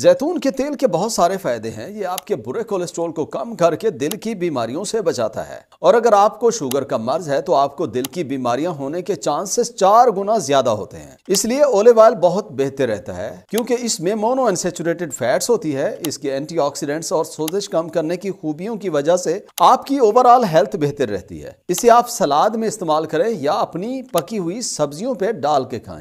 जैतून के तेल के बहुत सारे फायदे हैं ये आपके बुरे कोलेस्ट्रॉल को कम करके दिल की बीमारियों से बचाता है और अगर आपको शुगर का मर्ज है तो आपको दिल की बीमारियां होने के चांसेस चार गुना ज्यादा होते हैं इसलिए ओलिव ऑयल बहुत बेहतर रहता है क्योंकि इसमें मोनो अनसेचुरेटेड फैट्स होती है इसके एंटी और सोजिश कम करने की खूबियों की वजह से आपकी ओवरऑल हेल्थ बेहतर रहती है इसे आप सलाद में इस्तेमाल करें या अपनी पकी हुई सब्जियों पर डाल के खाएं